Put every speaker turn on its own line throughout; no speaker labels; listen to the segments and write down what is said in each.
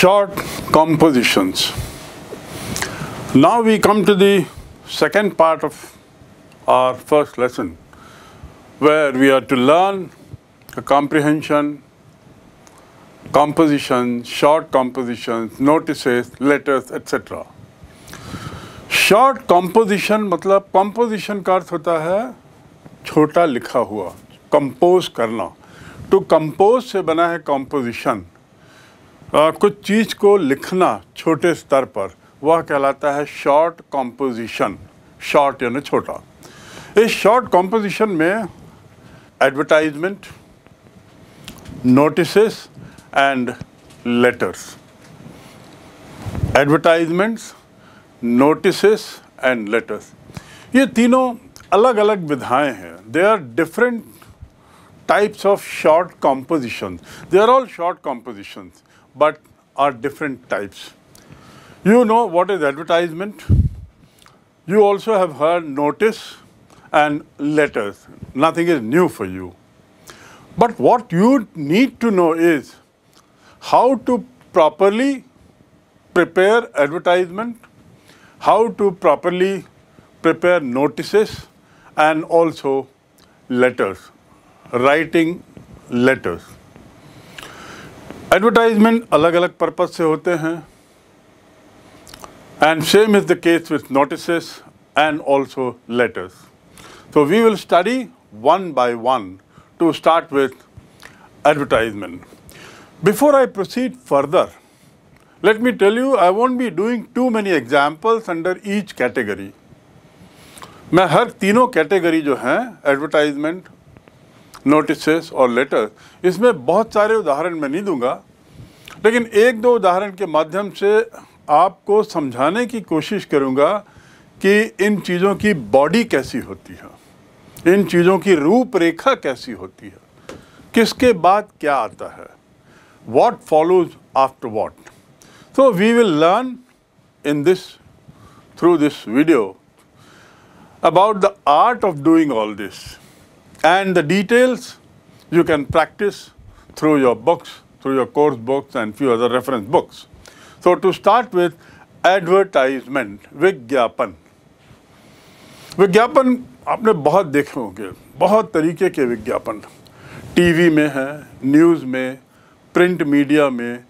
short compositions. Now we come to the second part of our first lesson where we are to learn a comprehension, composition, short compositions, notices, letters, etc. Short composition मतलब composition का अर्थ होता है छोटा लिखा हुआ compose करना to compose से बना है कॉम्पोजिशन आ, कुछ चीज़ को लिखना छोटे स्तर पर वह कहलाता है शॉर्ट कॉम्पोजिशन शॉर्ट यानी छोटा इस शॉर्ट कॉम्पोजिशन में advertisement notice and letters advertisements notice and letters ये तीनों अलग अलग विधाएं हैं they are different types of short composition they are all short compositions but are different types. You know what is advertisement. You also have heard notice and letters. Nothing is new for you. But what you need to know is how to properly prepare advertisement, how to properly prepare notices and also letters, writing letters. Advertisement अलग अलग purpose से होते हैं and same is the case with notice and also letters so we will study one by one to start with advertisement before I proceed further let me tell you I won't be doing too many examples under each category मैं हर तीनों category जो हैं advertisement notice और letter इसमें बहुत सारे उदाहरण मैं नहीं दूंगा लेकिन एक दो उदाहरण के माध्यम से आपको समझाने की कोशिश करूंगा कि इन चीज़ों की बॉडी कैसी होती है इन चीज़ों की रूपरेखा कैसी होती है किसके बाद क्या आता है what follows after what so we will learn in this through this video about the art of doing all this And the details you can practice through your books, through your course books and few other reference books. So to start with, advertisement विज्ञापन विज्ञापन आपने बहुत देखे होंगे बहुत तरीके के विज्ञापन टीवी में है न्यूज़ में प्रिंट मीडिया में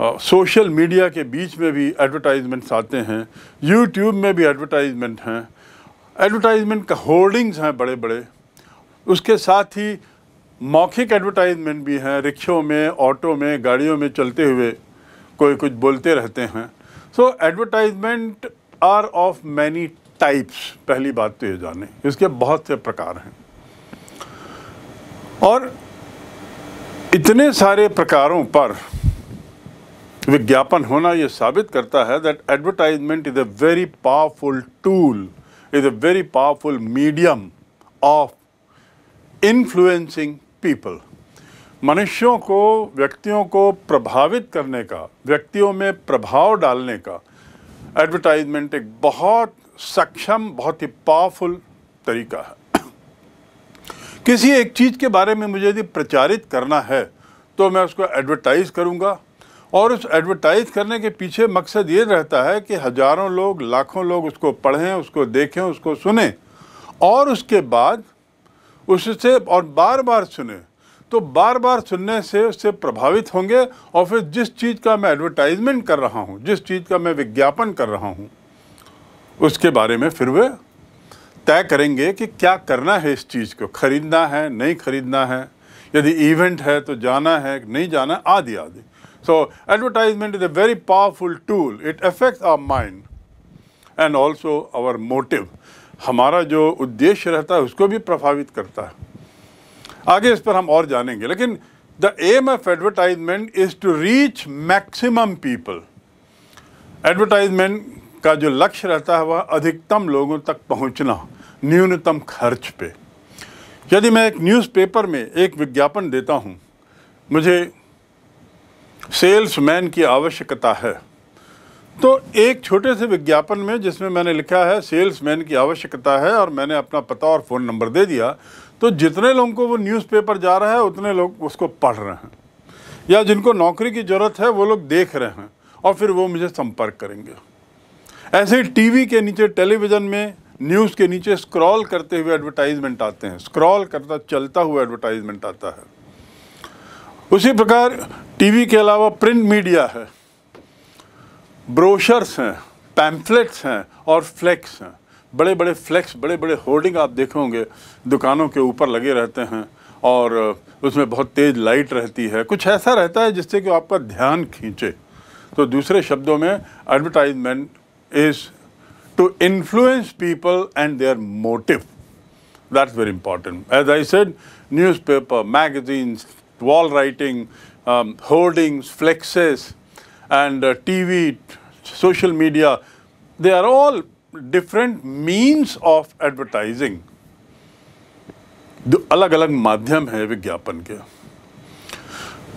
आ, सोशल मीडिया के बीच में भी एडवर्टाइजमेंट्स आते हैं यूट्यूब में भी एडवर्टाइजमेंट हैं एडवर्टाइजमेंट का होर्डिंग्स हैं बड़े बड़े उसके साथ ही मौखिक एडवर्टाइजमेंट भी हैं रिक्शों में ऑटो में गाड़ियों में चलते हुए कोई कुछ बोलते रहते हैं so advertisement are of many types पहली बात तो ये जाने इसके बहुत से प्रकार हैं और इतने सारे प्रकारों पर विज्ञापन होना ये साबित करता है that advertisement is a very powerful tool is a very powerful medium of influencing people मनुष्यों को व्यक्तियों को प्रभावित करने का व्यक्तियों में प्रभाव डालने का एडवर्टाइजमेंट एक बहुत सक्षम बहुत ही पावरफुल तरीका है किसी एक चीज़ के बारे में मुझे यदि प्रचारित करना है तो मैं उसको एडवर्टाइज़ करूंगा और उस एडवर्टाइज़ करने के पीछे मकसद ये रहता है कि हज़ारों लोग लाखों लोग उसको पढ़ें उसको देखें उसको सुने और उसके बाद उससे और बार बार सुने तो बार बार सुनने से उससे प्रभावित होंगे और फिर जिस चीज़ का मैं एडवर्टाइजमेंट कर रहा हूँ जिस चीज़ का मैं विज्ञापन कर रहा हूँ उसके बारे में फिर वे तय करेंगे कि क्या करना है इस चीज़ को खरीदना है नहीं खरीदना है यदि इवेंट है तो जाना है नहीं जाना आदि आदि so advertisement is a very powerful tool it affects our mind and also our motive हमारा जो उद्देश्य रहता है उसको भी प्रभावित करता है आगे इस पर हम और जानेंगे लेकिन the aim of advertisement is to reach maximum people advertisement का जो लक्ष्य रहता है वह अधिकतम लोगों तक पहुंचना न्यूनतम खर्च पे यदि मैं एक न्यूज़पेपर में एक विज्ञापन देता हूं, मुझे सेल्समैन की आवश्यकता है तो एक छोटे से विज्ञापन में जिसमें मैंने लिखा है सेल्समैन की आवश्यकता है और मैंने अपना पता और फ़ोन नंबर दे दिया तो जितने लोगों को वो न्यूज़पेपर जा रहा है उतने लोग उसको पढ़ रहे हैं या जिनको नौकरी की ज़रूरत है वो लोग देख रहे हैं और फिर वो मुझे संपर्क करेंगे ऐसे ही टीवी के नीचे टेलीविज़न में न्यूज़ के नीचे स्क्रॉल करते हुए एडवर्टाइजमेंट आते हैं स्क्रॉल करता चलता हुआ एडवर्टाइजमेंट आता है उसी प्रकार टीवी के अलावा प्रिंट मीडिया है ब्रोशर्स हैं पैम्फलेट्स हैं और फ्लैक्स हैं बड़े बड़े फ्लैक्स बड़े बड़े होर्डिंग आप देखे होंगे दुकानों के ऊपर लगे रहते हैं और उसमें बहुत तेज़ लाइट रहती है कुछ ऐसा रहता है जिससे कि आपका ध्यान खींचे तो दूसरे शब्दों में advertisement is to influence people and their motive that's very important as I said newspaper magazines wall writing hoardings hoardings, and uh, TV, social media, they are all different means of advertising. जो अलग अलग माध्यम है विज्ञापन के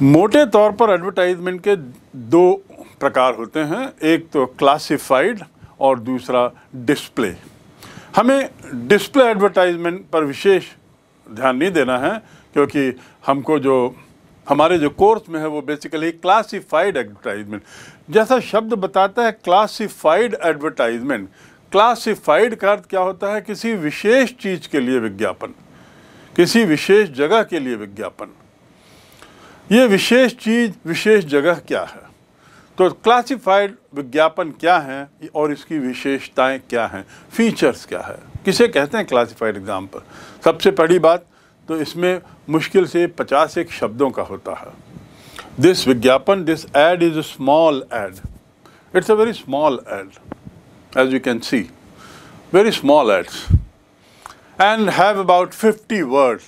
मोटे तौर पर एडवर्टाइजमेंट के दो प्रकार होते हैं एक तो क्लासिफाइड और दूसरा डिस्प्ले हमें डिस्प्ले एडवर्टाइजमेंट पर विशेष ध्यान नहीं देना है क्योंकि हमको जो हमारे जो कोर्स में है वो बेसिकली क्लासिफाइड एडवर्टाइजमेंट जैसा शब्द बताता है क्लासिफाइड एडवर्टाइजमेंट क्लासिफाइड का अर्थ क्या होता है किसी विशेष चीज़ के लिए विज्ञापन किसी विशेष जगह के लिए विज्ञापन ये विशेष चीज़ विशेष जगह क्या है तो क्लासिफाइड विज्ञापन क्या है और इसकी विशेषताएं क्या हैं फीचर्स क्या है किसे कहते हैं क्लासिफाइड एग्जाम्पल सबसे बड़ी बात तो इसमें मुश्किल से पचास एक शब्दों का होता है दिस विज्ञापन this ad is a small ad it's a very small ad as you can see very and have about 50 words.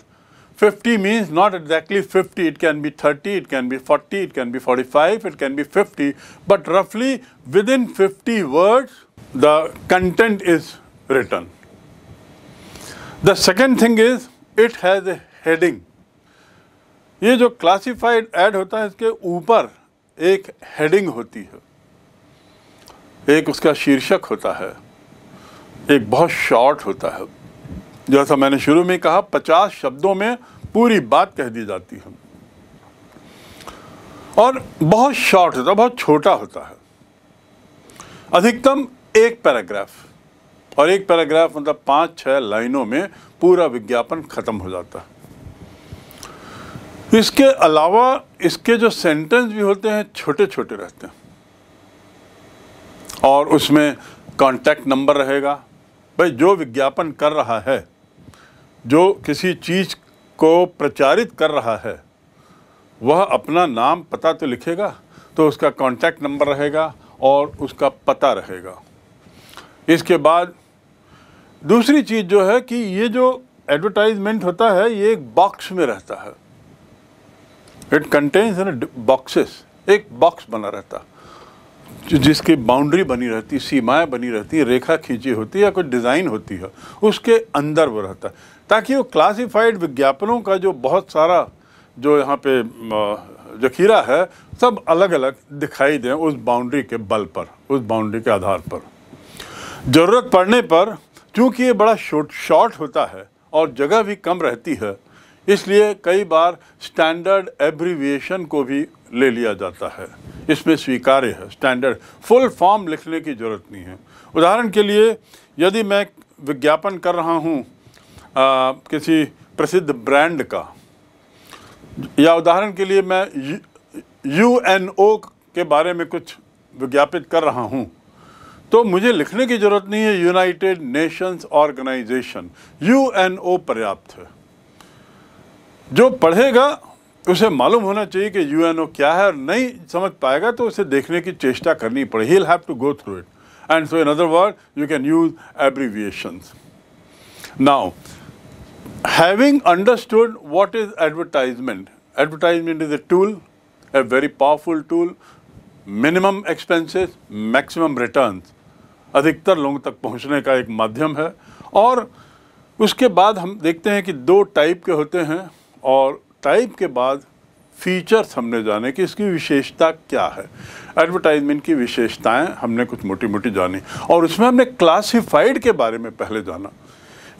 50 means not exactly 50, it can be 30, it can be 40, it can be 45, it can be 50, but roughly within 50 words, the content is written. The second thing is it has a heading ये जो classified add होता है इसके ऊपर एक heading होती है एक उसका शीर्षक होता है एक बहुत शॉर्ट होता है जैसा मैंने शुरू में कहा पचास शब्दों में पूरी बात कह दी जाती है और बहुत शॉर्ट होता है बहुत छोटा होता है अधिकतम एक पैराग्राफ और एक पैराग्राफ मतलब पाँच छः लाइनों में पूरा विज्ञापन ख़त्म हो जाता है इसके अलावा इसके जो सेंटेंस भी होते हैं छोटे छोटे रहते हैं और उसमें कांटेक्ट नंबर रहेगा भाई जो विज्ञापन कर रहा है जो किसी चीज़ को प्रचारित कर रहा है वह अपना नाम पता तो लिखेगा तो उसका कांटेक्ट नंबर रहेगा और उसका पता रहेगा इसके बाद दूसरी चीज़ जो है कि ये जो एडवर्टाइजमेंट होता है ये एक बॉक्स में रहता है इट कंटेन्स इन बॉक्सेस एक बॉक्स बना रहता जिसकी बाउंड्री बनी रहती सीमाएं बनी रहती रेखा खींची होती या कुछ डिज़ाइन होती है उसके अंदर वो रहता है ताकि वो क्लासिफाइड विज्ञापनों का जो बहुत सारा जो यहाँ पे जखीरा है सब अलग अलग दिखाई दें उस बाउंड्री के बल पर उस बाउंड्री के आधार पर ज़रूरत पड़ने पर क्योंकि ये बड़ा शॉर्ट शॉर्ट होता है और जगह भी कम रहती है इसलिए कई बार स्टैंडर्ड एब्रीविएशन को भी ले लिया जाता है इसमें स्वीकार्य है स्टैंडर्ड फुल फॉर्म लिखने की ज़रूरत नहीं है उदाहरण के लिए यदि मैं विज्ञापन कर रहा हूँ किसी प्रसिद्ध ब्रांड का या उदाहरण के लिए मैं यू एन ओ के बारे में कुछ विज्ञापित कर रहा हूँ तो मुझे लिखने की ज़रूरत नहीं है United Nations Organization U N O पर्याप्त है जो पढ़ेगा उसे मालूम होना चाहिए कि यू एन ओ क्या है और नहीं समझ पाएगा तो उसे देखने की चेष्टा करनी पड़े he have to go through it and so in other word you can use abbreviation now having understood what is advertisement advertisement is a tool a very powerful tool minimum expenses maximum returns अधिकतर लोगों तक पहुंचने का एक माध्यम है और उसके बाद हम देखते हैं कि दो टाइप के होते हैं और टाइप के बाद फीचर्स हमने जाने कि इसकी विशेषता क्या है एडवर्टाइजमेंट की विशेषताएं हमने कुछ मोटी मोटी जानी और उसमें हमने क्लासिफाइड के बारे में पहले जाना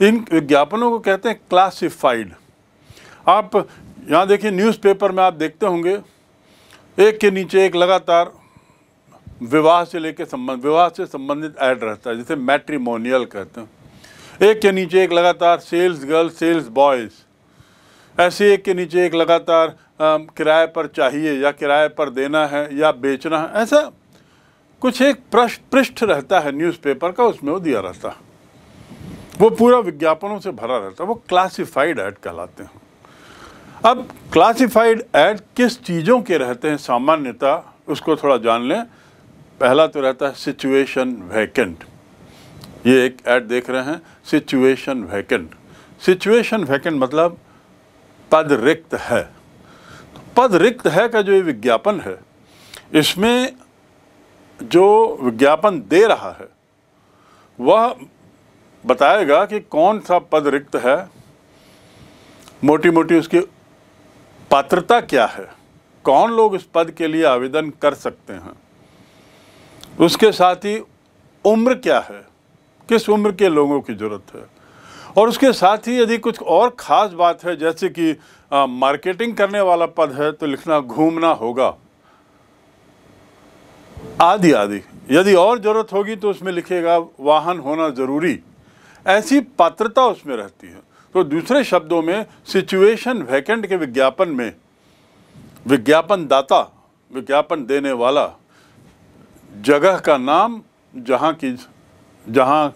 इन विज्ञापनों को कहते हैं क्लासिफाइड आप यहाँ देखिए न्यूज़पेपर में आप देखते होंगे एक के नीचे एक लगातार विवाह से लेकर संबंध विवाह से संबंधित ऐड रहता है जिसे मैट्रीमोनियल कहते हैं एक के नीचे एक लगातार सेल्स गर्ल सेल्स बॉयज़ ऐसे एक के नीचे एक लगातार किराए पर चाहिए या किराए पर देना है या बेचना है ऐसा कुछ एक पृष्ठ रहता है न्यूज़पेपर का उसमें वो दिया रहता है वो पूरा विज्ञापनों से भरा रहता है वो क्लासिफाइड ऐड कहलाते हैं अब क्लासिफाइड ऐड किस चीज़ों के रहते हैं सामान्यता उसको थोड़ा जान लें पहला तो रहता है सिचुएशन वैकेंट ये एक ऐड देख रहे हैं सिचुएशन वैकेंट सिचुएशन वैकेंट मतलब पद रिक्त है तो पद रिक्त है का जो ये विज्ञापन है इसमें जो विज्ञापन दे रहा है वह बताएगा कि कौन सा पद रिक्त है मोटी मोटी उसकी पात्रता क्या है कौन लोग इस पद के लिए आवेदन कर सकते हैं उसके साथ ही उम्र क्या है किस उम्र के लोगों की ज़रूरत है और उसके साथ ही यदि कुछ और ख़ास बात है जैसे कि आ, मार्केटिंग करने वाला पद है तो लिखना घूमना होगा आदि आदि यदि और ज़रूरत होगी तो उसमें लिखेगा वाहन होना ज़रूरी ऐसी पात्रता उसमें रहती है तो दूसरे शब्दों में सिचुएशन वैकेंट के विज्ञापन में विज्ञापन दाता विज्ञापन देने वाला जगह का नाम जहाँ की जहाँ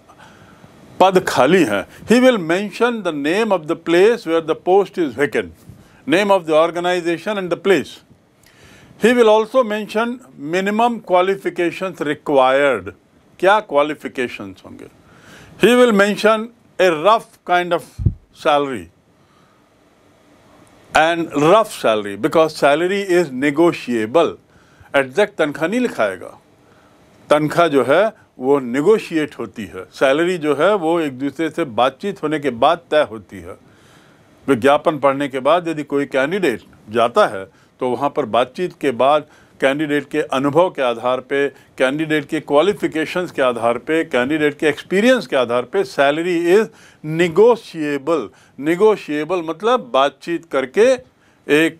पद खाली हैं he will mention the name of the place where the post is vacant name of the organization and the place he will also mention minimum qualification required क्या क्वालिफिकेशन होंगे he will mention a rough kind of salary and rough salary because salary is negotiable exact तनख्वाह नहीं लिखाएगा तनख्वाह जो है वो negotiate होती है सैलरी जो है वो एक दूसरे से बातचीत होने के बाद तय होती है विज्ञापन पढ़ने के बाद यदि कोई कैंडिडेट जाता है तो वहाँ पर बातचीत के बाद कैंडिडेट के अनुभव के आधार पे कैंडिडेट के क्वालिफिकेशंस के आधार पे कैंडिडेट के एक्सपीरियंस के आधार पे सैलरी इज़ निगोशिएबल निगोशिएबल मतलब बातचीत करके एक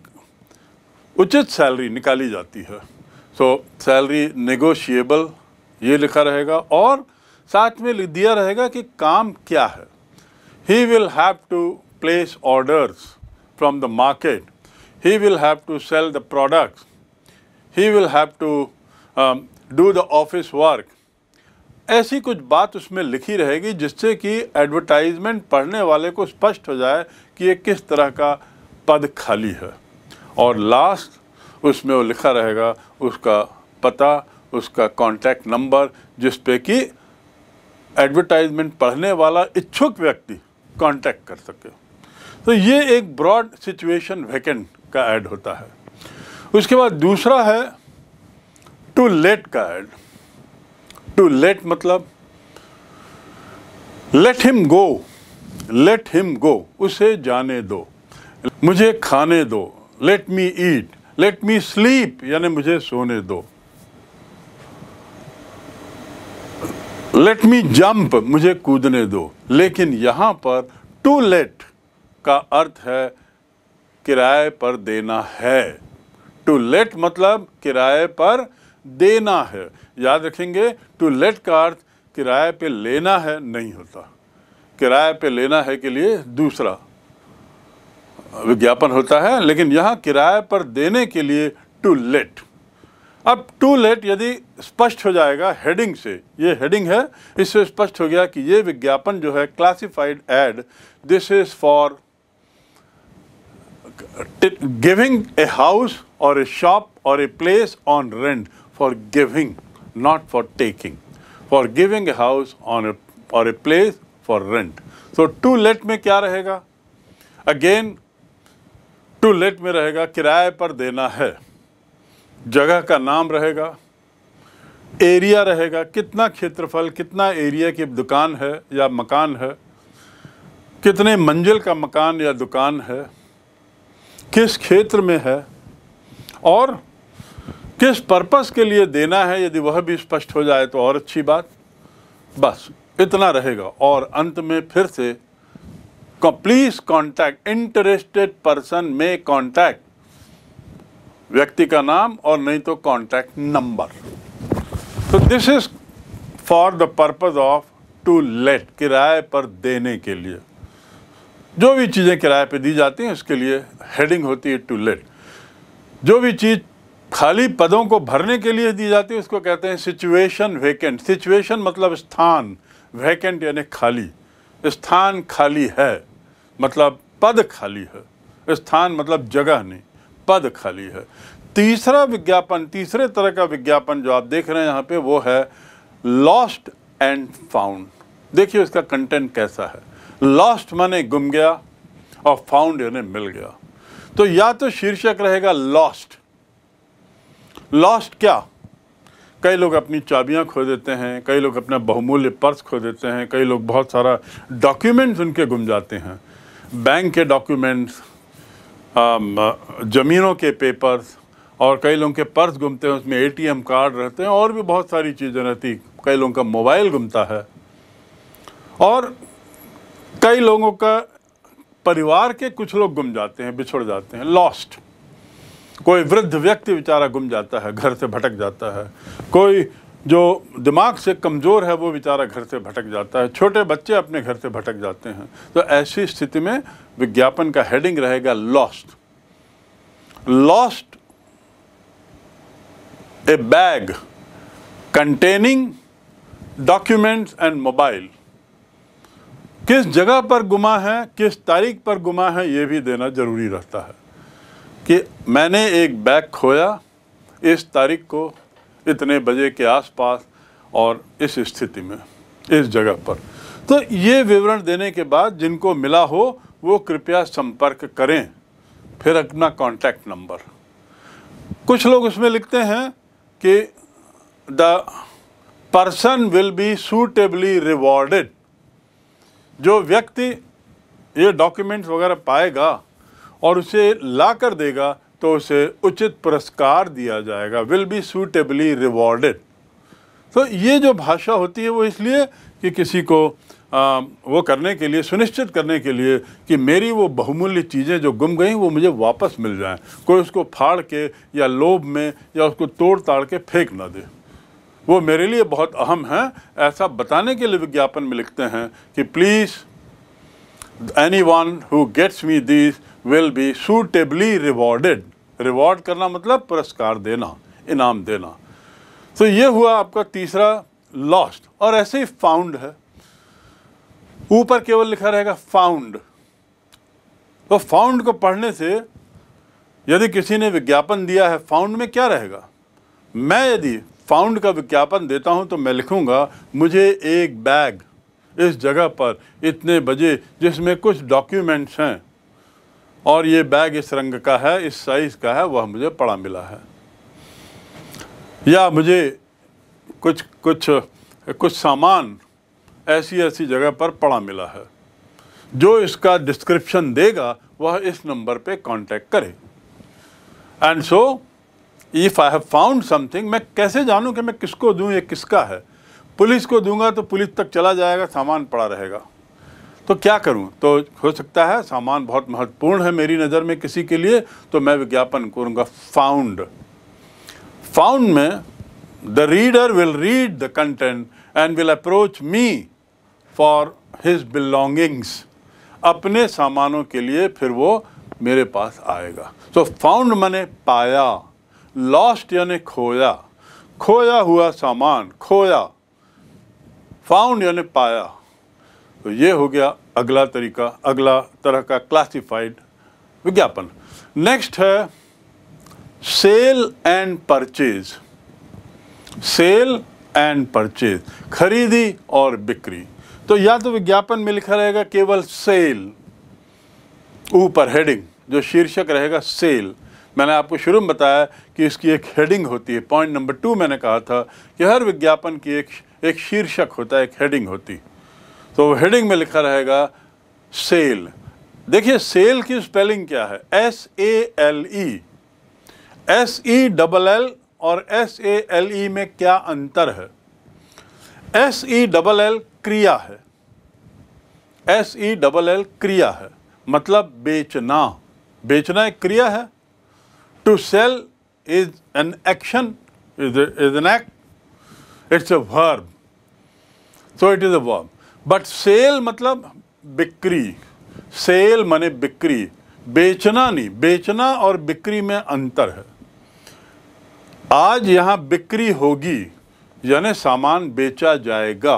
उचित सैलरी निकाली जाती है सो सैलरी निगोशिएबल ये लिखा रहेगा और साथ में लिख दिया रहेगा कि काम क्या है he will have to place orders from the market he will have to sell the products he will have to do the office work ऐसी कुछ बात उसमें लिखी रहेगी जिससे कि एडवर्टाइजमेंट पढ़ने वाले को स्पष्ट हो जाए कि ये किस तरह का पद खाली है और लास्ट उसमें वो लिखा रहेगा उसका पता उसका कॉन्टैक्ट नंबर जिस पे कि एडवर्टाइजमेंट पढ़ने वाला इच्छुक व्यक्ति कांटेक्ट कर सके तो ये एक ब्रॉड सिचुएशन वैकेंट का ऐड होता है उसके बाद दूसरा है टू लेट का ऐड टू लेट मतलब let him go let him go उसे जाने दो मुझे खाने दो let me eat let me sleep यानी मुझे सोने दो लेट मी जंप मुझे कूदने दो लेकिन यहाँ पर टू लेट का अर्थ है किराए पर देना है टू लेट मतलब किराए पर देना है याद रखेंगे टू लेट का अर्थ किराए पे लेना है नहीं होता किराए पे लेना है के लिए दूसरा विज्ञापन होता है लेकिन यहाँ किराए पर देने के लिए टू लेट अब टू लेट यदि स्पष्ट हो जाएगा हेडिंग से ये हेडिंग है इससे स्पष्ट हो गया कि ये विज्ञापन जो है classified ad this is for giving a house और ए शॉप और a place on rent for giving not for taking for giving a house on और ए प्लेस फॉर रेंट तो टू लेट में क्या रहेगा अगेन टू लेट में रहेगा किराए पर देना है जगह का नाम रहेगा एरिया रहेगा कितना क्षेत्रफल कितना एरिया की दुकान है या मकान है कितने मंजिल का मकान या दुकान है किस क्षेत्र में है और किस पर्पस के लिए देना है यदि वह भी स्पष्ट हो जाए तो और अच्छी बात बस इतना रहेगा और अंत में फिर से प्लीज़ कांटेक्ट इंटरेस्टेड पर्सन में कांटेक्ट व्यक्ति का नाम और नहीं तो कॉन्टैक्ट नंबर तो this is for the purpose of to let किराए पर देने के लिए जो भी चीज़ें किराए पर दी जाती हैं उसके लिए हेडिंग होती है टू लेट जो भी चीज़ खाली पदों को भरने के लिए दी जाती है उसको कहते हैं सिचुएशन वेकेंट सिचुएशन मतलब स्थान वैकेंट यानी खाली स्थान खाली है मतलब पद खाली है स्थान मतलब जगह नहीं पद खाली है तीसरा विज्ञापन तीसरे तरह का विज्ञापन जो आप देख रहे हैं यहाँ पे वो है लॉस्ट एंड फाउंड देखिए उसका कंटेंट कैसा है लॉस्ट माने गुम गया और फाउंड यानी मिल गया तो या तो शीर्षक रहेगा लॉस्ट लॉस्ट क्या कई लोग अपनी चाबियां खो देते हैं कई लोग अपना बहुमूल्य पर्स खो देते हैं कई लोग बहुत सारा डॉक्यूमेंट्स उनके गुम जाते हैं बैंक के डॉक्यूमेंट्स ज़मीनों के पेपर्स और कई लोगों के पर्स घूमते हैं उसमें एटीएम कार्ड रहते हैं और भी बहुत सारी चीज़ें रहती कई लोगों का मोबाइल घूमता है और कई लोगों का परिवार के कुछ लोग गुम जाते हैं बिछड़ जाते हैं लॉस्ट कोई वृद्ध व्यक्ति बेचारा गुम जाता है घर से भटक जाता है कोई जो दिमाग से कमज़ोर है वो बेचारा घर से भटक जाता है छोटे बच्चे अपने घर से भटक जाते हैं तो ऐसी स्थिति में विज्ञापन का हेडिंग रहेगा lost lost a bag containing documents and mobile किस जगह पर गुमा है किस तारीख पर गुमा है ये भी देना ज़रूरी रहता है कि मैंने एक बैग खोया इस तारीख को इतने बजे के आसपास और इस स्थिति में इस जगह पर तो ये विवरण देने के बाद जिनको मिला हो वो कृपया संपर्क करें फिर अपना कांटेक्ट नंबर कुछ लोग उसमें लिखते हैं कि the person will be suitably rewarded जो व्यक्ति ये डॉक्यूमेंट्स वगैरह पाएगा और उसे ला कर देगा तो उसे उचित पुरस्कार दिया जाएगा विल बी सूटेबली रिवॉर्डेड तो ये जो भाषा होती है वो इसलिए कि किसी को आ, वो करने के लिए सुनिश्चित करने के लिए कि मेरी वो बहुमूल्य चीज़ें जो गुम गई वो मुझे वापस मिल जाएं कोई उसको फाड़ के या लोभ में या उसको तोड़ ताड़ के फेंक ना दे वो मेरे लिए बहुत अहम है ऐसा बताने के लिए विज्ञापन में लिखते हैं कि please anyone who gets me this will be suitably rewarded reward करना मतलब पुरस्कार देना इनाम देना तो ये हुआ आपका तीसरा लॉस्ट और ऐसे ही फाउंड है ऊपर केवल लिखा रहेगा फाउंड तो फाउंड को पढ़ने से यदि किसी ने विज्ञापन दिया है फाउंड में क्या रहेगा मैं यदि फाउंड का विज्ञापन देता हूं तो मैं लिखूंगा मुझे एक बैग इस जगह पर इतने बजे जिसमें कुछ डॉक्यूमेंट्स हैं और ये बैग इस रंग का है इस साइज़ का है वह मुझे पड़ा मिला है या मुझे कुछ कुछ कुछ सामान ऐसी ऐसी जगह पर पड़ा मिला है जो इसका डिस्क्रिप्शन देगा वह इस नंबर पे कांटेक्ट करे and so if I have found something मैं कैसे जानूं कि मैं किसको दूं ये किसका है पुलिस को दूंगा तो पुलिस तक चला जाएगा सामान पड़ा रहेगा तो क्या करूं तो हो सकता है सामान बहुत महत्वपूर्ण है मेरी नज़र में किसी के लिए तो मैं विज्ञापन करूंगा फाउंड फाउंड में the reader will read the content and will approach me for his belongings अपने सामानों के लिए फिर वो मेरे पास आएगा सो फाउंड मैंने पाया लॉस्ट यानी खोया खोया हुआ सामान खोया फाउंड यानी पाया तो ये हो गया अगला तरीका अगला तरह का क्लासिफाइड विज्ञापन नेक्स्ट है sale and purchase sale and purchase खरीदी और बिक्री तो या तो विज्ञापन में लिखा रहेगा केवल सेल ऊपर हेडिंग जो शीर्षक रहेगा सेल मैंने आपको शुरू में बताया कि इसकी एक हेडिंग होती है पॉइंट नंबर टू मैंने कहा था कि हर विज्ञापन की एक एक शीर्षक होता है एक हेडिंग होती है तो हेडिंग में लिखा रहेगा सेल देखिए सेल की स्पेलिंग क्या है S A L E S E double L और एस ए एल ई में क्या अंतर है एस ई डबल एल क्रिया है एस ई डबल एल क्रिया है मतलब बेचना बेचना एक क्रिया है to sell is an action is is an act it's a verb so it is a verb but sale मतलब बिक्री सेल माने बिक्री बेचना नहीं बेचना और बिक्री में अंतर है आज यहाँ बिक्री होगी यानी सामान बेचा जाएगा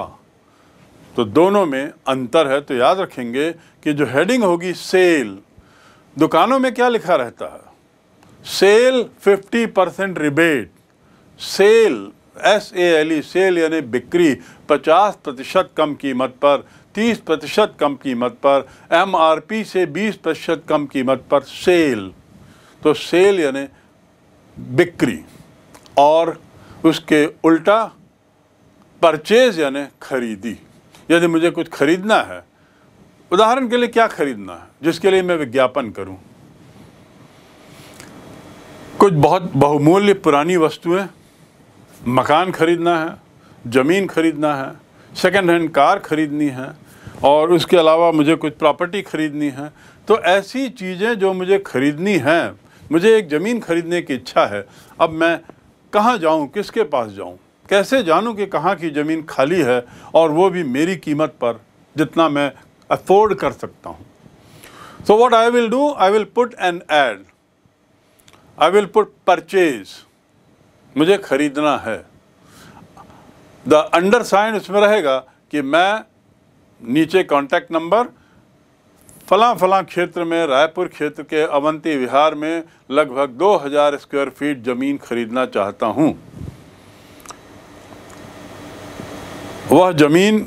तो दोनों में अंतर है तो याद रखेंगे कि जो हेडिंग होगी सेल दुकानों में क्या लिखा रहता है sale 50 percent rebate sale S A L E sale यानी बिक्री 50 प्रतिशत कम कीमत पर 30 प्रतिशत कम कीमत पर एम आर पी से 20 प्रतिशत कम कीमत पर सेल तो सेल यानी बिक्री और उसके उल्टा परचेज यानी खरीदी यदि मुझे कुछ खरीदना है उदाहरण के लिए क्या खरीदना है जिसके लिए मैं विज्ञापन करूं कुछ बहुत बहुमूल्य पुरानी वस्तुएं मकान ख़रीदना है ज़मीन ख़रीदना है सेकेंड हैंड कार ख़रीदनी है और उसके अलावा मुझे कुछ प्रॉपर्टी ख़रीदनी है तो ऐसी चीज़ें जो मुझे ख़रीदनी हैं मुझे एक ज़मीन ख़रीदने की इच्छा है अब मैं कहाँ जाऊँ किसके पास जाऊँ कैसे जानूँ कि कहाँ की ज़मीन खाली है और वो भी मेरी कीमत पर जितना मैं अफोर्ड कर सकता हूँ so what I will do I will put an ad I will put purchase मुझे खरीदना है द अंडर साइन उसमें रहेगा कि मैं नीचे कॉन्टैक्ट नंबर फला फला क्षेत्र में रायपुर क्षेत्र के अवंती विहार में लगभग 2000 स्क्वायर फीट ज़मीन खरीदना चाहता हूँ वह ज़मीन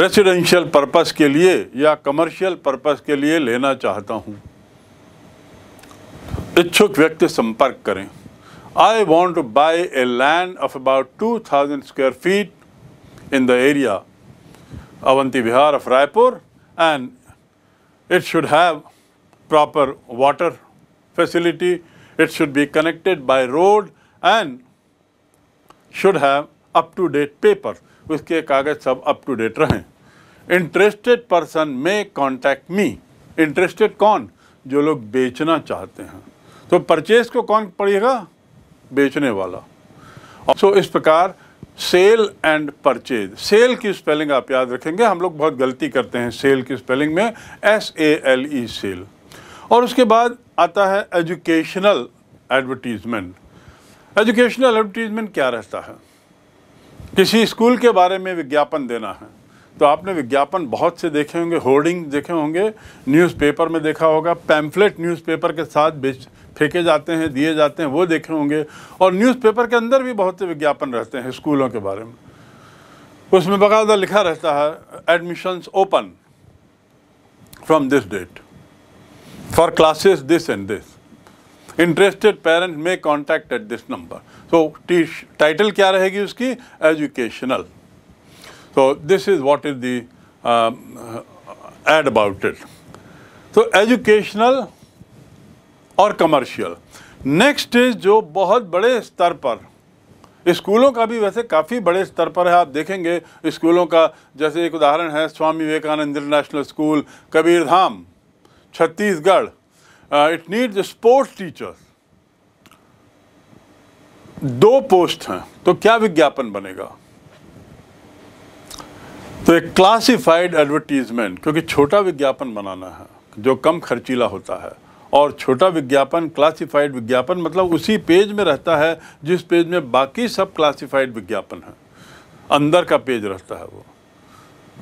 रेसिडेंशियल पर्पस के लिए या कमर्शियल पर्पस के लिए लेना चाहता हूँ इच्छुक व्यक्ति संपर्क करें I want to buy a land of about 2,000 square feet in the area Avanti Vihar of Raipur and it should have proper water facility, it should be connected by road and should have up-to-date paper. उसके कागज़ सब up-to-date rahe. Interested person may contact me. Interested कौन जो लोग बेचना चाहते हैं तो परचेज को कौन पढ़ेगा बेचने वाला सो so, इस प्रकार सेल एंड परचेज सेल की स्पेलिंग आप याद रखेंगे हम लोग बहुत गलती करते हैं सेल की स्पेलिंग में S A L E sale और उसके बाद आता है एजुकेशनल एडवर्टीज़मेंट एजुकेशनल एडवर्टीज़मेंट क्या रहता है किसी स्कूल के बारे में विज्ञापन देना है तो आपने विज्ञापन बहुत से देखे होंगे होर्डिंग देखे होंगे न्यूज़पेपर में देखा होगा पैम्फलेट न्यूज़पेपर के साथ बेच फेंके जाते हैं दिए जाते हैं वो देखे होंगे और न्यूज़पेपर के अंदर भी बहुत से विज्ञापन रहते हैं स्कूलों के बारे में उसमें बकायदा लिखा रहता है admissions open from this date for classes this and this interested parent may contact at this number तो टाइटल क्या रहेगी उसकी एजुकेशनल तो this is what is the ad about it तो एजुकेशनल और कमर्शियल नेक्स्ट इज जो बहुत बड़े स्तर पर स्कूलों का भी वैसे काफ़ी बड़े स्तर पर है आप देखेंगे स्कूलों का जैसे एक उदाहरण है Swami Vivekananda international school Kabirdham Chhattisgarh it needs sports teachers दो पोस्ट हैं तो क्या विज्ञापन बनेगा तो एक क्लासिफाइड एडवर्टीजमेंट क्योंकि छोटा विज्ञापन बनाना है जो कम खर्चीला होता है और छोटा विज्ञापन क्लासिफाइड विज्ञापन मतलब उसी पेज में रहता है जिस पेज में बाकी सब क्लासिफाइड विज्ञापन है अंदर का पेज रहता है वो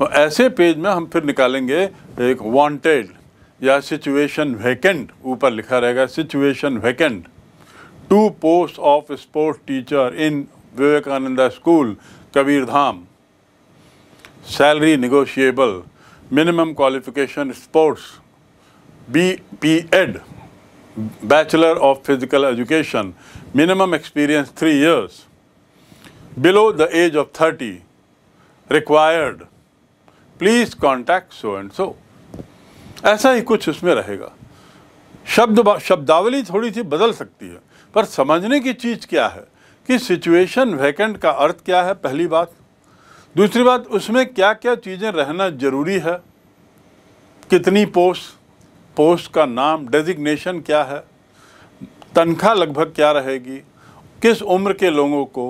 और ऐसे पेज में हम फिर निकालेंगे एक वांटेड या सिचुएशन वैकेंट ऊपर लिखा रहेगा situation vacant two post of sports teacher in Vivekananda school Kabirdham salary negotiable minimum qualification sports BPED, Bachelor of Physical Education, minimum experience 3 years, below the age of 30, required, please contact so and so. ऐसा ही कुछ उसमें रहेगा शब्द शब्दावली थोड़ी सी बदल सकती है पर समझने की चीज़ क्या है कि सिचुएशन वैकेंट का अर्थ क्या है पहली बात दूसरी बात उसमें क्या क्या चीज़ें रहना ज़रूरी है कितनी पोस्ट पोस्ट का नाम डेजिग्नेशन क्या है तनख्वाह लगभग क्या रहेगी किस उम्र के लोगों को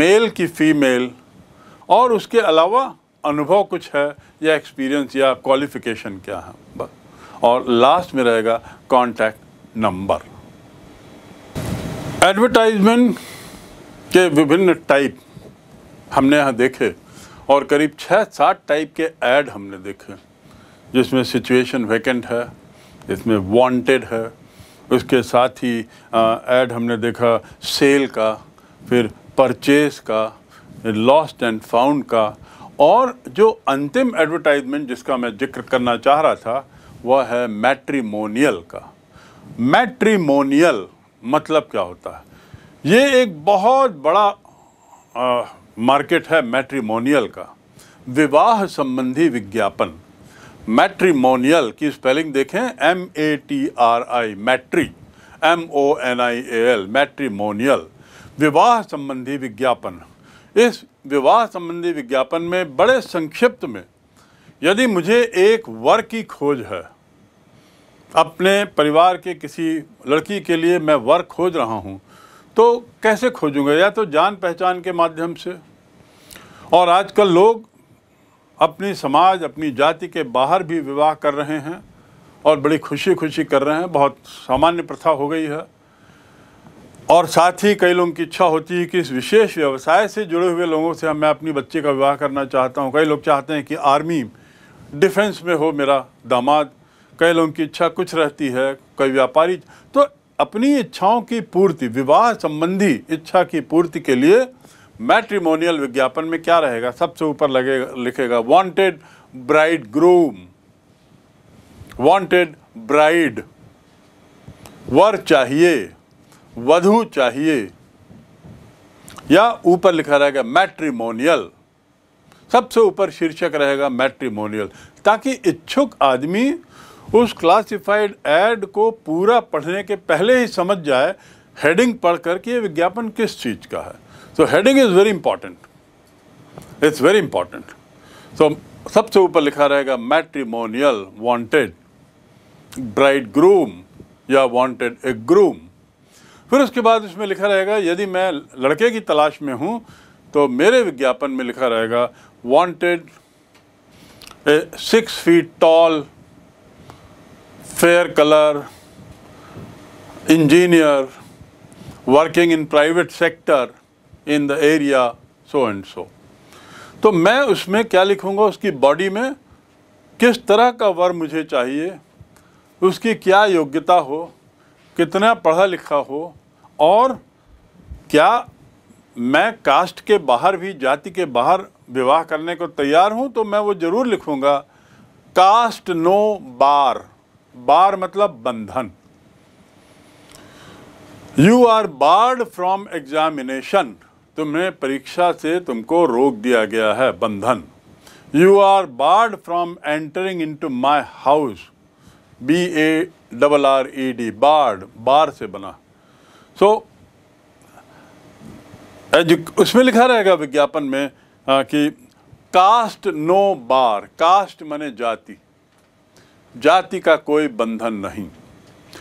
मेल की फ़ीमेल और उसके अलावा अनुभव कुछ है या एक्सपीरियंस या क्वालिफिकेशन क्या है और लास्ट में रहेगा कॉन्टैक्ट नंबर एडवर्टाइजमेंट के विभिन्न टाइप हमने यहाँ देखे और करीब छः सात टाइप के ऐड हमने देखे जिसमें सिचुएशन वैकेंट है इसमें वांटेड है उसके साथ ही ऐड हमने देखा सेल का फिर परचेज का लॉस्ट एंड फाउंड का और जो अंतिम एडवर्टाइजमेंट जिसका मैं जिक्र करना चाह रहा था वह है मैट्रीमोनियल का मैट्रीमोनियल मतलब क्या होता है ये एक बहुत बड़ा आ, मार्केट है मैट्रीमोनियल का विवाह संबंधी विज्ञापन मैट्रीमोनियल की स्पेलिंग देखें M A T R I matri M O N I A L matrimonial विवाह संबंधी विज्ञापन इस विवाह संबंधी विज्ञापन में बड़े संक्षिप्त में यदि मुझे एक वर की खोज है अपने परिवार के किसी लड़की के लिए मैं वर खोज रहा हूँ तो कैसे खोजूँगा या तो जान पहचान के माध्यम से और आजकल लोग अपनी समाज अपनी जाति के बाहर भी विवाह कर रहे हैं और बड़ी खुशी खुशी कर रहे हैं बहुत सामान्य प्रथा हो गई है और साथ ही कई लोगों की इच्छा होती है कि इस विशेष व्यवसाय से जुड़े हुए लोगों से मैं अपनी बच्चे का विवाह करना चाहता हूँ कई लोग चाहते हैं कि आर्मी डिफेंस में हो मेरा दामाद कई लोगों की इच्छा कुछ रहती है कई व्यापारी तो अपनी इच्छाओं की पूर्ति विवाह संबंधी इच्छा की पूर्ति के लिए मैट्रिमोनियल विज्ञापन में क्या रहेगा सबसे ऊपर लगेगा लिखेगा wanted bride groom wanted bride वर चाहिए वधु चाहिए या ऊपर लिखा रहेगा मैट्रिमोनियल सबसे ऊपर शीर्षक रहेगा मैट्रिमोनियल ताकि इच्छुक आदमी उस क्लासिफाइड एड को पूरा पढ़ने के पहले ही समझ जाए हेडिंग पढ़ कि ये विज्ञापन किस चीज़ का है so heading is very important it's very important so सबसे ऊपर लिखा रहेगा मैट्रीमोनियल वांटेड ब्राइड ग्रूम या वांटेड ए ग्रूम फिर उसके बाद इसमें लिखा रहेगा यदि मैं लड़के की तलाश में हूँ तो मेरे विज्ञापन में लिखा रहेगा wanted a six feet tall fair colour engineer working in private sector in the area so and so तो मैं उसमें क्या लिखूँगा उसकी बॉडी में किस तरह का वर मुझे चाहिए उसकी क्या योग्यता हो कितना पढ़ा लिखा हो और क्या मैं कास्ट के बाहर भी जाति के बाहर विवाह करने को तैयार हूँ तो मैं वो ज़रूर लिखूँगा कास्ट नो बार बार मतलब बंधन you are barred from examination तुम्हें परीक्षा से तुमको रोक दिया गया है बंधन you are barred from entering into my house B A double R E D barred bar से बना सो so, उसमें लिखा रहेगा विज्ञापन में आ, कि कास्ट नो बार कास्ट मने जाति जाति का कोई बंधन नहीं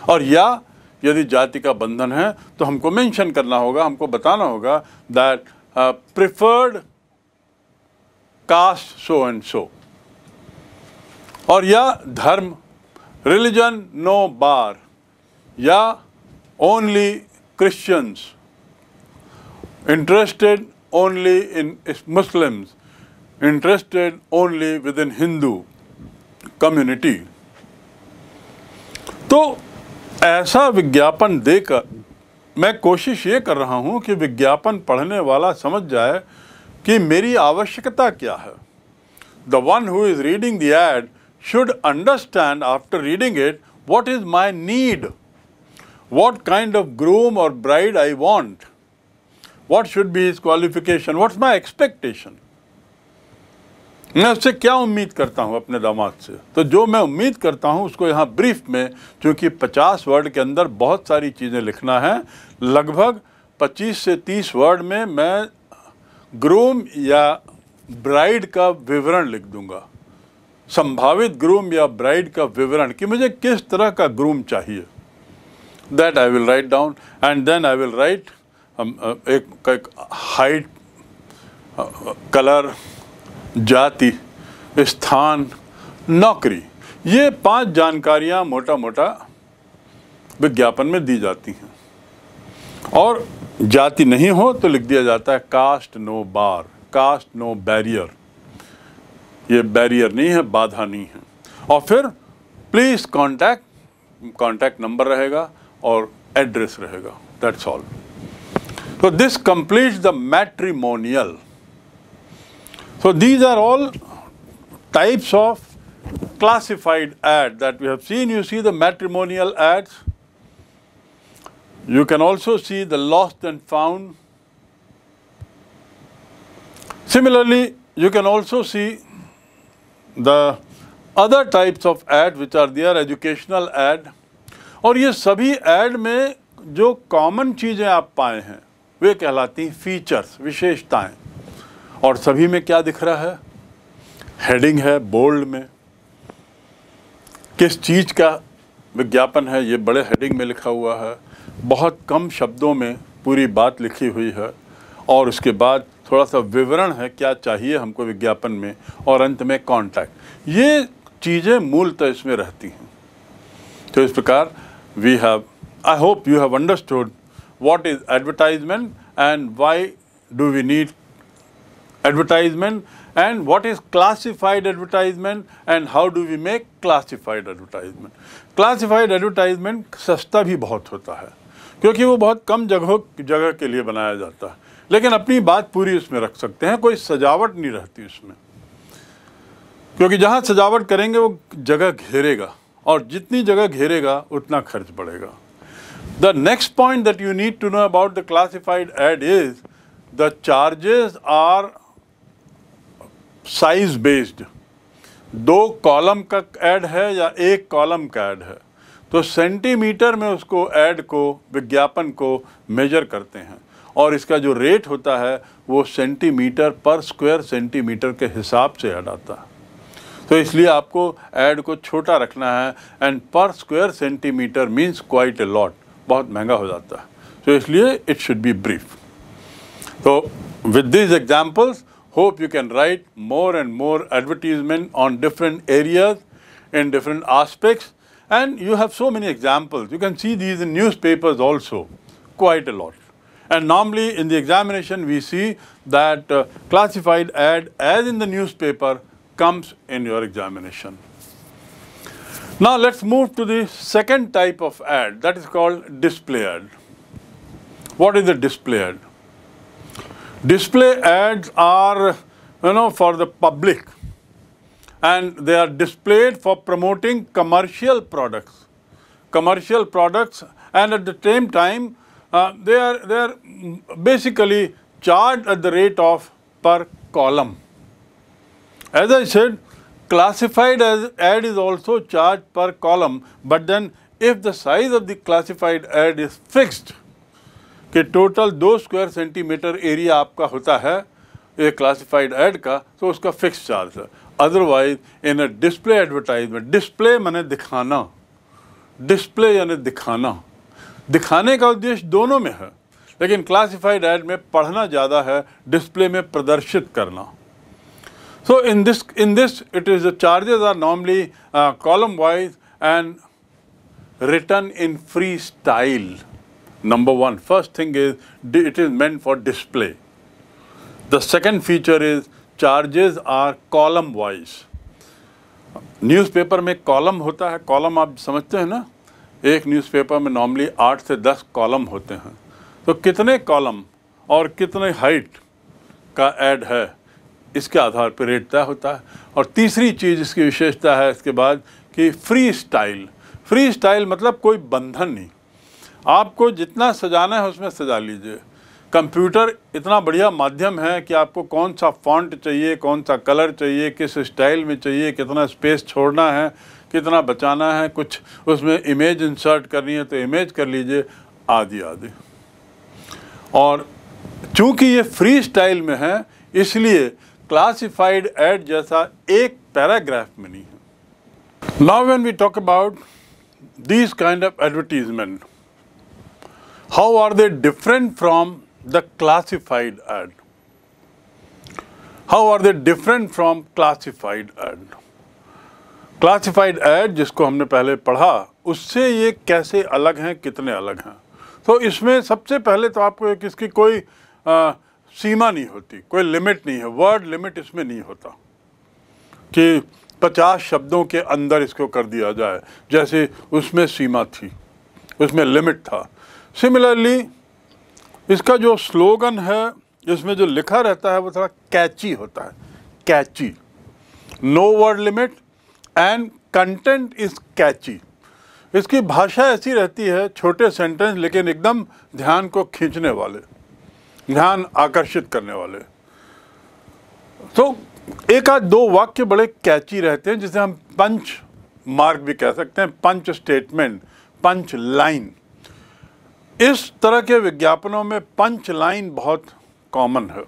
और या यदि जाति का बंधन है तो हमको मेंशन करना होगा हमको बताना होगा that preferred caste so and so और या धर्म रिलीजन नो बार या only Christians interested only in Muslims interested only with in Hindu community तो ऐसा विज्ञापन देकर मैं कोशिश ये कर रहा हूँ कि विज्ञापन पढ़ने वाला समझ जाए कि मेरी आवश्यकता क्या है the one who is reading the ad should understand after reading it what is my need what kind of groom और bride I want what should be is qualification is my expectation मैं उससे क्या उम्मीद करता हूँ अपने दामाद से तो जो मैं उम्मीद करता हूँ उसको यहाँ ब्रीफ में क्योंकि 50 वर्ड के अंदर बहुत सारी चीज़ें लिखना है लगभग 25 से 30 वर्ड में मैं ग्रूम या ब्राइड का विवरण लिख दूँगा संभावित ग्रूम या ब्राइड का विवरण कि मुझे किस तरह का ग्रूम चाहिए that I will write down and then I will write एक हाइट कलर जाति स्थान नौकरी ये पांच जानकारियां मोटा मोटा विज्ञापन में दी जाती हैं और जाति नहीं हो तो लिख दिया जाता है caste no bar caste no barrier ये बैरियर नहीं है बाधा नहीं है और फिर प्लीज़ कांटेक्ट कांटेक्ट नंबर रहेगा और एड्रेस रहेगा दैट्स ऑल तो this complete the matrimonial So these are all types of classified ad that we have seen. You see the matrimonial ads. You can also see the lost and found. Similarly, you can also see the other types of ad which are there, educational ad. और ये सभी add में जो common चीज़ें आप पाए हैं वे कहलाती हैं फीचर्स विशेषताएं और सभी में क्या दिख रहा है हेडिंग है बोल्ड में किस चीज़ का विज्ञापन है ये बड़े हेडिंग में लिखा हुआ है बहुत कम शब्दों में पूरी बात लिखी हुई है और उसके बाद थोड़ा सा विवरण है क्या चाहिए हमको विज्ञापन में और अंत में कॉन्टैक्ट ये चीज़ें मूलतः इसमें रहती हैं तो इस प्रकार we have I hope you have understood what is advertisement and why do we need advertisement and what is classified advertisement and how do we make classified advertisement. Classified advertisement sasta bhi bahut hota hai kyunki wo bahut kam जगहों jagah ke liye banaya jata hai lekin apni baat puri usme rakh sakte hain koi सजावट nahi rehti usme kyunki jahan सजावट karenge wo jagah gherega aur jitni jagah gherega utna kharch बढ़ेगा The next point that you need to know about the classified ad is the charges are size based दो column का ad है या एक column का ad है तो centimetre में उसको ऐड को विज्ञापन को मेजर करते हैं और इसका जो रेट होता है वो सेंटीमीटर पर स्क्वायर सेंटीमीटर के हिसाब से ऐड आता है तो इसलिए आपको ऐड को छोटा रखना है and per square centimetre means quite a lot बहुत महंगा हो जाता है तो इसलिए इट शुड बी ब्रीफ तो with this examples hope you can write more and more advertisement on different areas in different aspects and you have so many examples. You can see these in newspapers also quite a lot. And normally in the examination we see that uh, classified ad as in the newspaper comes in your examination. Now let's move to the second type of ad that is called display ad. What is a display ad? Display ads are, you know, for the public and they are displayed for promoting commercial products. Commercial products and at the same time, uh, they, are, they are basically charged at the rate of per column. As I said, classified as ad is also charged per column, but then if the size of the classified ad is fixed, कि total दो square centimetre area आपका होता है ये classified ad का तो उसका fix charge है otherwise in display advertisement display मैंने दिखाना डिस्प्ले यानी दिखाना दिखाने का उद्देश्य दोनों में है लेकिन क्लासिफाइड एड में पढ़ना ज़्यादा है डिस्प्ले में प्रदर्शित करना so in this in this it is the charges are normally column wise and written in free style Number one, first thing is it is meant for display. The second feature is charges are column wise. Newspaper में column होता है column आप समझते हैं ना एक newspaper में normally आठ से दस कॉलम होते हैं तो कितने कॉलम और कितने हाइट का ऐड है इसके आधार पर रेट तय होता है और तीसरी चीज़ इसकी विशेषता है इसके बाद कि फ्री स्टाइल फ्री स्टाइल मतलब कोई बंधन नहीं आपको जितना सजाना है उसमें सजा लीजिए कंप्यूटर इतना बढ़िया माध्यम है कि आपको कौन सा फॉन्ट चाहिए कौन सा कलर चाहिए किस स्टाइल में चाहिए कितना स्पेस छोड़ना है कितना बचाना है कुछ उसमें इमेज इंसर्ट करनी है तो इमेज कर लीजिए आदि आदि और चूंकि ये फ्री स्टाइल में है इसलिए क्लासिफाइड एड जैसा एक पैराग्राफ में नहीं है now when we talk about this kind of advertisement How are they different from the classified ad? How are they different from classified ad? Classified ad जिसको हमने पहले पढ़ा उससे ये कैसे अलग हैं कितने अलग हैं तो इसमें सबसे पहले तो आपको एक इसकी कोई आ, सीमा नहीं होती कोई लिमिट नहीं है वर्ड लिमिट इसमें नहीं होता कि पचास शब्दों के अंदर इसको कर दिया जाए जैसे उसमें सीमा थी उसमें लिमिट था सिमिलरली इसका जो स्लोगन है इसमें जो लिखा रहता है वो थोड़ा कैची होता है catchy no word limit and content is catchy इसकी भाषा ऐसी रहती है छोटे सेंटेंस लेकिन एकदम ध्यान को खींचने वाले ध्यान आकर्षित करने वाले तो एक आध दो वाक्य बड़े कैची रहते हैं जिसे हम पंच मार्क भी कह सकते हैं पंच स्टेटमेंट पंच लाइन इस तरह के विज्ञापनों में पंच लाइन बहुत कॉमन है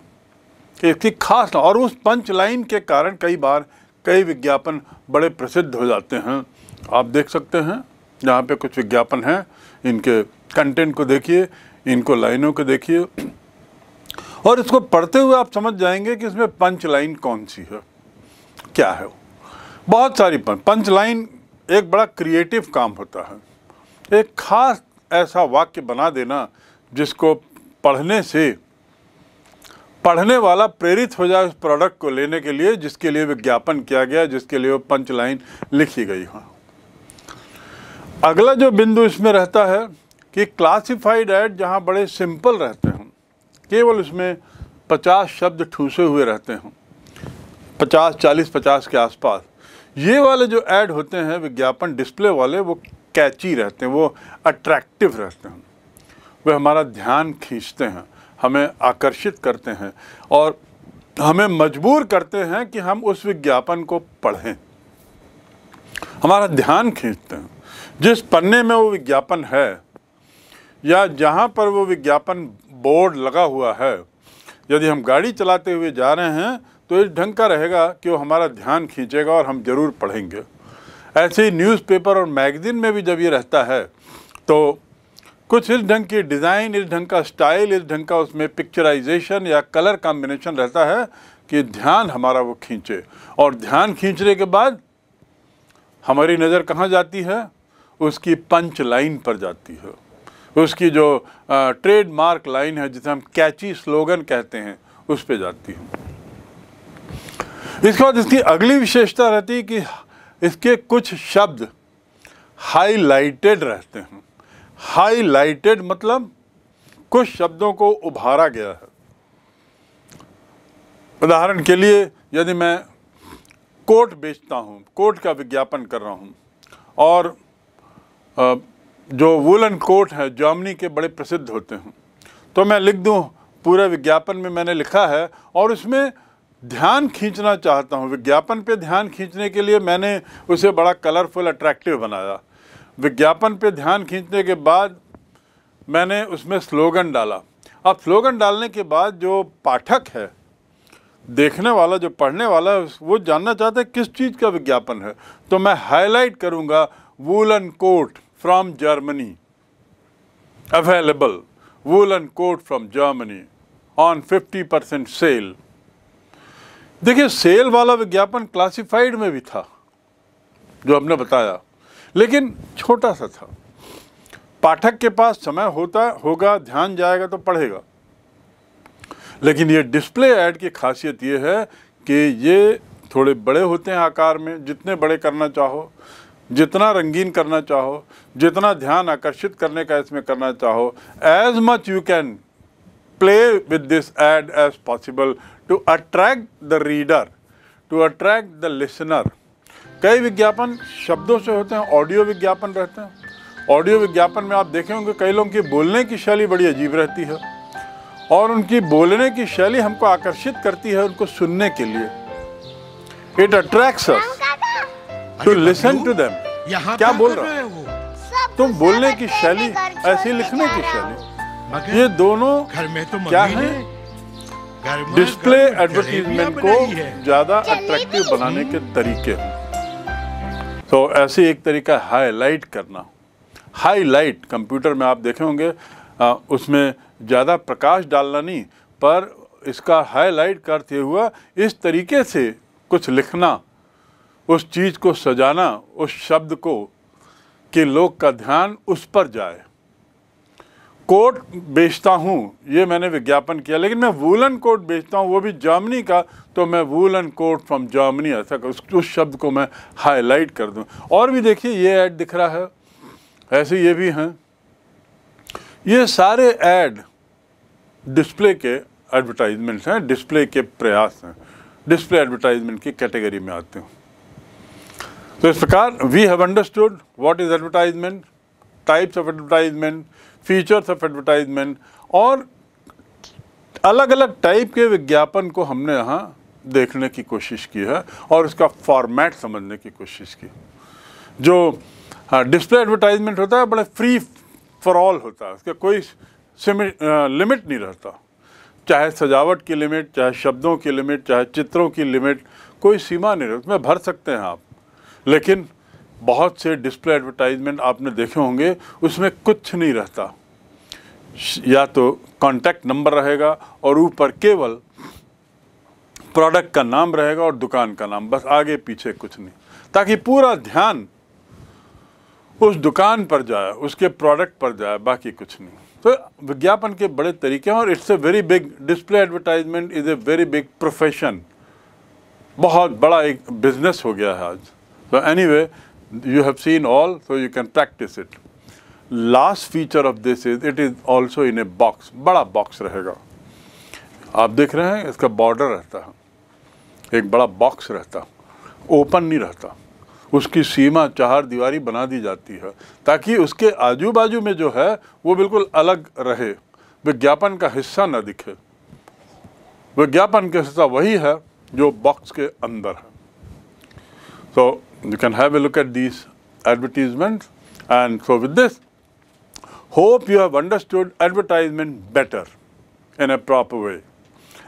इसकी खास और उस पंच लाइन के कारण कई बार कई विज्ञापन बड़े प्रसिद्ध हो जाते हैं आप देख सकते हैं जहाँ पे कुछ विज्ञापन हैं इनके कंटेंट को देखिए इनको लाइनों को देखिए और इसको पढ़ते हुए आप समझ जाएंगे कि इसमें पंच लाइन कौन सी है क्या है बहुत सारी पंच लाइन एक बड़ा क्रिएटिव काम होता है एक खास ऐसा वाक्य बना देना जिसको पढ़ने से पढ़ने वाला प्रेरित हो जाए उस प्रोडक्ट को लेने के लिए जिसके लिए विज्ञापन किया गया जिसके लिए वो पंच लाइन लिखी गई हो अगला जो बिंदु इसमें रहता है कि क्लासिफाइड एड जहाँ बड़े सिंपल रहते हों केवल उसमें पचास शब्द ठूसे हुए रहते हों पचास चालीस पचास के आसपास ये वाले जो ऐड होते हैं विज्ञापन डिस्प्ले वाले वो कैची रहते हैं वो अट्रैक्टिव रहते हैं वे हमारा ध्यान खींचते हैं हमें आकर्षित करते हैं और हमें मजबूर करते हैं कि हम उस विज्ञापन को पढ़ें हमारा ध्यान खींचते हैं जिस पन्ने में वो विज्ञापन है या जहाँ पर वो विज्ञापन बोर्ड लगा हुआ है यदि हम गाड़ी चलाते हुए जा रहे हैं तो इस ढंग का रहेगा कि वो हमारा ध्यान खींचेगा और हम ज़रूर पढ़ेंगे ऐसे ही न्यूज़पेपर और मैगज़ीन में भी जब ये रहता है तो कुछ इस ढंग की डिज़ाइन इस ढंग का स्टाइल इस ढंग का उसमें पिक्चराइजेशन या कलर कॉम्बिनेशन रहता है कि ध्यान हमारा वो खींचे और ध्यान खींचने के बाद हमारी नज़र कहाँ जाती है उसकी पंच लाइन पर जाती है उसकी जो ट्रेडमार्क लाइन है जिसे हम कैची स्लोगन कहते हैं उस पर जाती है इसके बाद इसकी अगली विशेषता रहती है कि इसके कुछ शब्द हाईलाइटेड रहते हैं हाईलाइटेड मतलब कुछ शब्दों को उभारा गया है उदाहरण के लिए यदि मैं कोट बेचता हूँ कोट का विज्ञापन कर रहा हूँ और जो वुलन कोट है जर्मनी के बड़े प्रसिद्ध होते हैं तो मैं लिख दूँ पूरे विज्ञापन में मैंने लिखा है और उसमें ध्यान खींचना चाहता हूँ विज्ञापन पे ध्यान खींचने के लिए मैंने उसे बड़ा कलरफुल अट्रैक्टिव बनाया विज्ञापन पे ध्यान खींचने के बाद मैंने उसमें स्लोगन डाला अब स्लोगन डालने के बाद जो पाठक है देखने वाला जो पढ़ने वाला है वो जानना चाहता है किस चीज़ का विज्ञापन है तो मैं हाईलाइट करूँगा woollen coat from Germany available woollen coat from Germany on fifty percent sale देखिए सेल वाला विज्ञापन क्लासिफाइड में भी था जो हमने बताया लेकिन छोटा सा था पाठक के पास समय होता होगा ध्यान जाएगा तो पढ़ेगा लेकिन ये डिस्प्ले ऐड की खासियत ये है कि ये थोड़े बड़े होते हैं आकार में जितने बड़े करना चाहो जितना रंगीन करना चाहो जितना ध्यान आकर्षित करने का इसमें करना चाहो as much you can play with this ad as possible to attract the reader, to attract the listener. कई विज्ञापन शब्दों से होते हैं ऑडियो विज्ञापन रहते हैं ऑडियो विज्ञापन में आप देखें होंगे कई लोगों की बोलने की शैली बड़ी अजीब रहती है और उनकी बोलने की शैली हमको आकर्षित करती है उनको सुनने के लिए it attract us to listen to them क्या बोल रहा हो तुम बोलने की शैली ऐसी लिखने की शैली ये दोनों घर में तो क्या है डिस्प्ले एडवर्टीजमेंट को ज़्यादा अट्रैक्टिव बनाने के तरीके तो ऐसे एक तरीका हाईलाइट करना हाईलाइट कंप्यूटर में आप देखे होंगे उसमें ज़्यादा प्रकाश डालना नहीं पर इसका हाईलाइट करते हुए इस तरीके से कुछ लिखना उस चीज़ को सजाना उस शब्द को कि लोग का ध्यान उस पर जाए कोट बेचता हूँ ये मैंने विज्ञापन किया लेकिन मैं वूलन कोट बेचता हूँ वो भी जर्मनी का तो मैं वूलन कोट फ्रॉम जर्मनी ऐसा उस, उस शब्द को मैं हाईलाइट कर दूँ और भी देखिए ये ऐड दिख रहा है ऐसे ये भी हैं ये सारे ऐड डिस्प्ले के एडवर्टाइजमेंट्स हैं डिस्प्ले के प्रयास हैं डिस्प्ले एडवर्टाइजमेंट की कैटेगरी में आते हैं तो इस प्रकार we have understood what is advertisement types of advertisement features of advertisement और अलग अलग टाइप के विज्ञापन को हमने यहाँ देखने की कोशिश की है और उसका फॉर्मेट समझने की कोशिश की जो हाँ, डिस्प्ले एडवर्टाइजमेंट होता है बड़ा फ्री फॉर ऑल होता है उसका कोई लिमिट नहीं रहता चाहे सजावट की लिमिट चाहे शब्दों की लिमिट चाहे चित्रों की लिमिट कोई सीमा नहीं रहती उसमें भर सकते हैं आप लेकिन बहुत से डिस्प्ले एडवर्टाइजमेंट आपने देखे होंगे उसमें कुछ नहीं रहता या तो कांटेक्ट नंबर रहेगा और ऊपर केवल प्रोडक्ट का नाम रहेगा और दुकान का नाम बस आगे पीछे कुछ नहीं ताकि पूरा ध्यान उस दुकान पर जाए उसके प्रोडक्ट पर जाए बाकी कुछ नहीं तो विज्ञापन के बड़े तरीके हैं और it's a very big display advertisement is a very big profession बहुत बड़ा एक बिजनेस हो गया है आज तो any anyway, You have seen all, so you can practice it. Last feature of this is it is also in a box. बड़ा box रहेगा आप देख रहे हैं इसका border रहता है एक बड़ा box रहता open नहीं रहता उसकी सीमा चार दीवारी बना दी जाती है ताकि उसके आजू बाजू में जो है वो बिल्कुल अलग रहे विज्ञापन का हिस्सा ना दिखे विज्ञापन का हिस्सा वही है जो बॉक्स के अंदर है तो you can have a look at these advertisements and so with this hope you have understood advertisement better in a proper way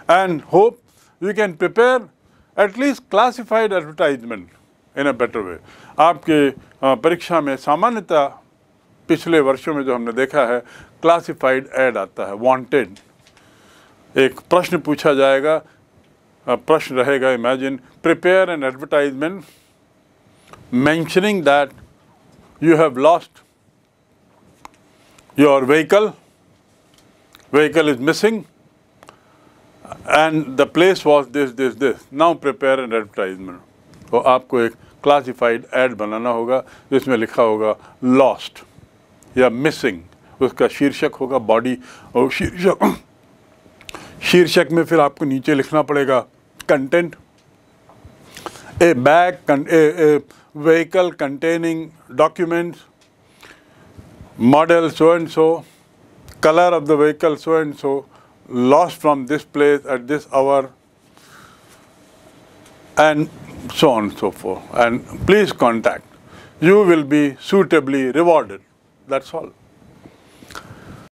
and hope you can prepare at least classified advertisement in a better way aapke pariksha mein samanyata pichle varshon mein jo humne dekha hai classified ad aata hai wanted ek prashn pucha jayega प्रश्न रहेगा imagine prepare an advertisement mentioning that you have lost your vehicle, vehicle is missing and the place was this, this, this. Now prepare an advertisement. So, तो आपको एक classified add बनाना होगा जिसमें लिखा होगा lost या मिसिंग उसका शीर्षक होगा बॉडी और शीर्षक शीर्षक में फिर आपको नीचे लिखना पड़ेगा content a bag, a, a vehicle containing documents, model so and so, color of the vehicle so and so, lost from this place at this hour, and so on and so forth. And please contact. You will be suitably rewarded. That's all.